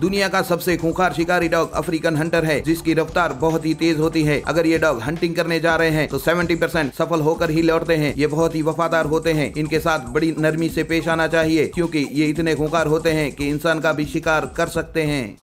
दुनिया का सबसे खूंखार शिकारी डॉग अफ्रीकन हंटर है जिसकी रफ्तार बहुत ही तेज होती है अगर ये डॉग हंटिंग करने जा रहे हैं तो 70 परसेंट सफल होकर ही लौटते हैं ये बहुत ही वफादार होते हैं इनके साथ बड़ी नरमी से पेश आना चाहिए क्योंकि ये इतने खूंखार होते हैं कि इंसान का भी शिकार कर सकते हैं